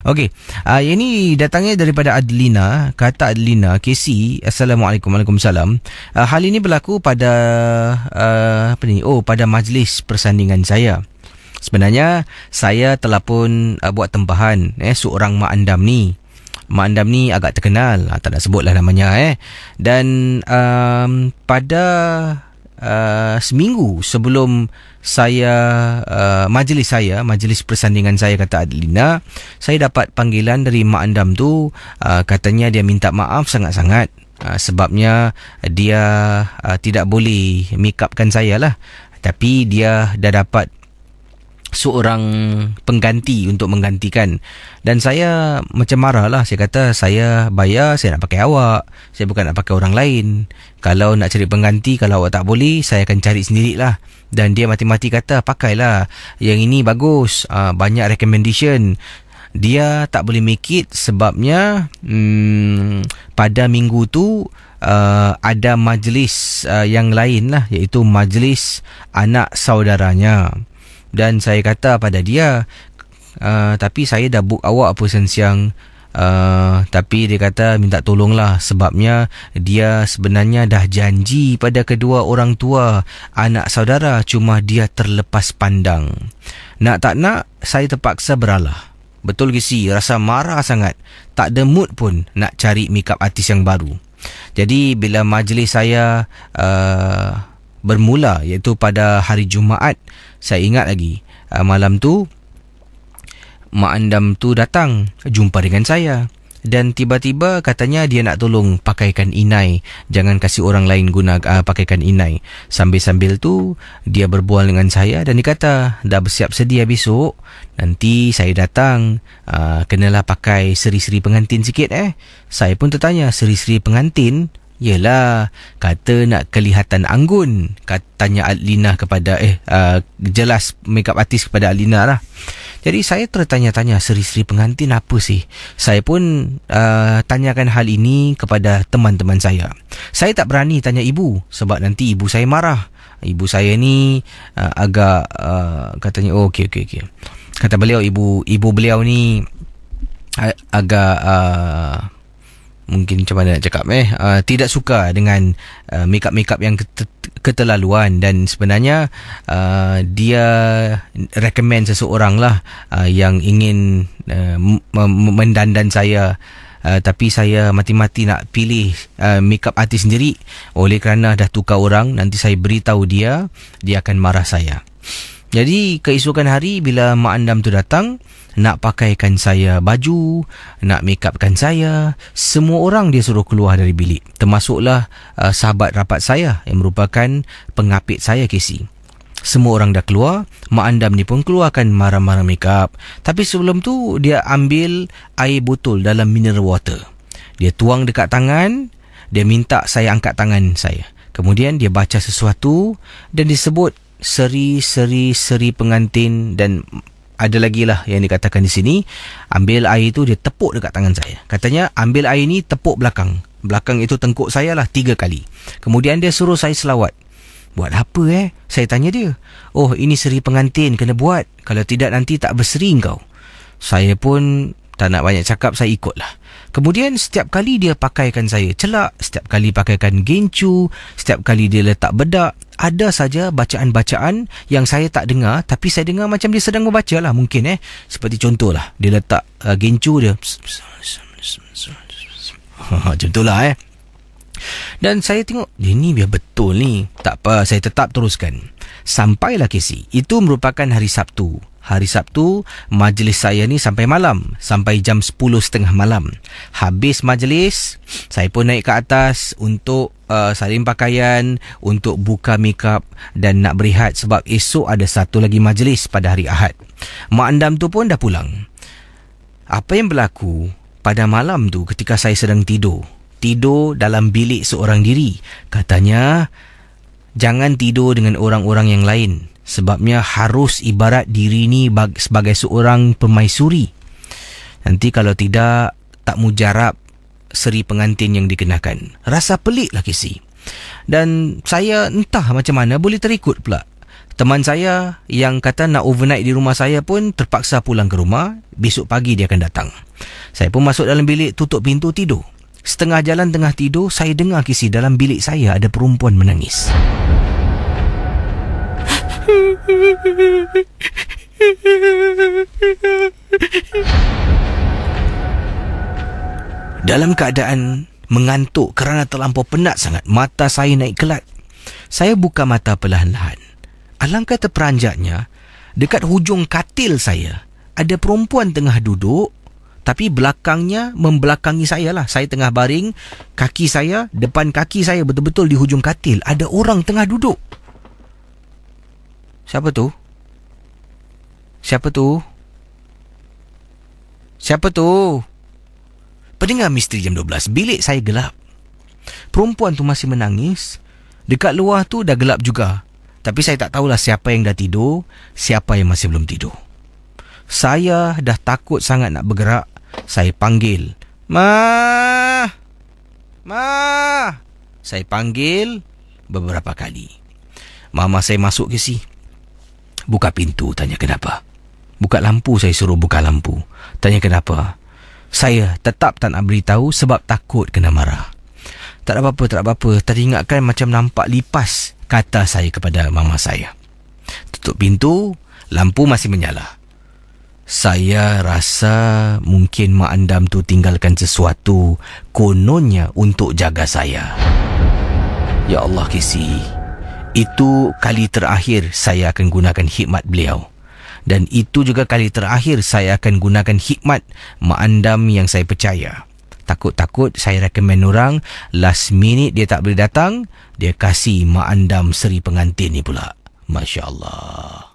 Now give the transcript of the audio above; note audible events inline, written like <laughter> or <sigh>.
Okey, uh, ah, ini datangnya daripada Adlina, kata Adlina, KC, Assalamualaikum, Waalaikumsalam. Uh, hal ini berlaku pada, uh, apa ni, oh, pada majlis persandingan saya. Sebenarnya, saya telah pun uh, buat tempahan, eh, seorang Mak Andam ni. Mak Andam ni agak terkenal, tak nak sebutlah namanya, eh. Dan, um, pada... Uh, seminggu sebelum saya uh, majlis saya majlis persandingan saya kata Adlina saya dapat panggilan dari mak andam tu uh, katanya dia minta maaf sangat-sangat Uh, sebabnya dia uh, tidak boleh make upkan saya lah Tapi dia dah dapat seorang pengganti untuk menggantikan dan saya macam marah lah saya kata saya bayar saya nak pakai awak saya bukan nak pakai orang lain kalau nak cari pengganti kalau awak tak boleh saya akan cari sendirilah dan dia mati-mati kata pakailah yang ini bagus ah, banyak recommendation dia tak boleh make it sebabnya hmm, pada minggu tu uh, ada majlis uh, yang lain lah iaitu majlis anak saudaranya dan saya kata pada dia uh, tapi saya dah book awak apa siang Uh, tapi dia kata minta tolonglah sebabnya dia sebenarnya dah janji pada kedua orang tua anak saudara cuma dia terlepas pandang nak tak nak saya terpaksa beralah betul gisi rasa marah sangat tak ada mood pun nak cari makeup artis yang baru jadi bila majlis saya uh, bermula iaitu pada hari Jumaat saya ingat lagi uh, malam tu mak andam tu datang jumpa dengan saya dan tiba-tiba katanya dia nak tolong pakaikan inai jangan kasih orang lain guna uh, pakaikan inai sambil-sambil tu dia berbual dengan saya dan dia kata dah bersiap sedia besok nanti saya datang uh, kenalah pakai seri-seri pengantin sikit eh saya pun tertanya seri-seri pengantin Yelah, kata nak kelihatan anggun. Katanya Alina kepada, eh, uh, jelas makeup artist kepada Alina lah. Jadi saya tertanya-tanya, seri-seri pengantin apa sih? Saya pun uh, tanyakan hal ini kepada teman-teman saya. Saya tak berani tanya ibu sebab nanti ibu saya marah. Ibu saya ni uh, agak, uh, katanya, oh, okey, okey, okey. Kata beliau, ibu, ibu beliau ni agak... Uh, mungkin macam mana nak cakap eh uh, tidak suka dengan uh, make up yang ket- keterlaluan dan sebenarnya uh, dia recommend seseorang lah uh, yang ingin uh, mendandan saya Uh, tapi saya mati-mati nak pilih uh, makeup artis sendiri oleh kerana dah tukar orang nanti saya beritahu dia dia akan marah saya jadi keesokan hari bila Mak Andam tu datang nak pakaikan saya baju, nak make upkan saya, semua orang dia suruh keluar dari bilik. Termasuklah uh, sahabat rapat saya yang merupakan pengapit saya Casey. Semua orang dah keluar, Mak Andam ni pun keluarkan marah-marah make up. Tapi sebelum tu dia ambil air botol dalam mineral water. Dia tuang dekat tangan, dia minta saya angkat tangan saya. Kemudian dia baca sesuatu dan disebut seri-seri-seri pengantin dan ada lagi lah yang dikatakan di sini. Ambil air itu dia tepuk dekat tangan saya. Katanya ambil air ini tepuk belakang. Belakang itu tengkuk saya lah tiga kali. Kemudian dia suruh saya selawat. Buat apa eh? Saya tanya dia. Oh ini seri pengantin kena buat. Kalau tidak nanti tak berseri kau. Saya pun tak nak banyak cakap saya ikut lah. Kemudian setiap kali dia pakaikan saya celak, setiap kali pakaikan gencu, setiap kali dia letak bedak, ada saja bacaan-bacaan yang saya tak dengar tapi saya dengar macam dia sedang membaca lah mungkin eh. Seperti contohlah, dia letak uh, gencu dia. macam <laughs> itulah eh. Dan saya tengok, dia ni biar betul ni. Tak apa, saya tetap teruskan. Sampailah Casey. Itu merupakan hari Sabtu hari Sabtu majlis saya ni sampai malam sampai jam 10.30 malam habis majlis saya pun naik ke atas untuk uh, salin pakaian untuk buka mikap dan nak berehat sebab esok ada satu lagi majlis pada hari Ahad mak andam tu pun dah pulang apa yang berlaku pada malam tu ketika saya sedang tidur tidur dalam bilik seorang diri katanya jangan tidur dengan orang-orang yang lain sebabnya harus ibarat diri ni sebagai seorang pemaisuri nanti kalau tidak tak mujarab seri pengantin yang dikenakan rasa pelik lah kisi dan saya entah macam mana boleh terikut pula teman saya yang kata nak overnight di rumah saya pun terpaksa pulang ke rumah besok pagi dia akan datang saya pun masuk dalam bilik tutup pintu tidur setengah jalan tengah tidur saya dengar kisi dalam bilik saya ada perempuan menangis dalam keadaan mengantuk kerana terlampau penat sangat, mata saya naik kelat. Saya buka mata perlahan-lahan. Alangkah terperanjatnya, dekat hujung katil saya, ada perempuan tengah duduk tapi belakangnya membelakangi saya lah. Saya tengah baring, kaki saya, depan kaki saya betul-betul di hujung katil. Ada orang tengah duduk. Siapa tu? Siapa tu? Siapa tu? Pendengar misteri jam 12, bilik saya gelap. Perempuan tu masih menangis. Dekat luar tu dah gelap juga. Tapi saya tak tahulah siapa yang dah tidur, siapa yang masih belum tidur. Saya dah takut sangat nak bergerak. Saya panggil. Ma! Ma! Saya panggil beberapa kali. Mama saya masuk ke sini. Buka pintu, tanya kenapa. Buka lampu, saya suruh buka lampu. Tanya kenapa. Saya tetap tak nak beritahu sebab takut kena marah. Tak ada apa-apa, tak ada apa-apa. Teringatkan macam nampak lipas, kata saya kepada mama saya. Tutup pintu, lampu masih menyala. Saya rasa mungkin Mak Andam tu tinggalkan sesuatu kononnya untuk jaga saya. Ya Allah, Kisih. Itu kali terakhir saya akan gunakan hikmat beliau. Dan itu juga kali terakhir saya akan gunakan hikmat ma'andam yang saya percaya. Takut-takut saya rekomen orang, last minute dia tak boleh datang, dia kasih ma'andam seri pengantin ni pula. Masya Allah.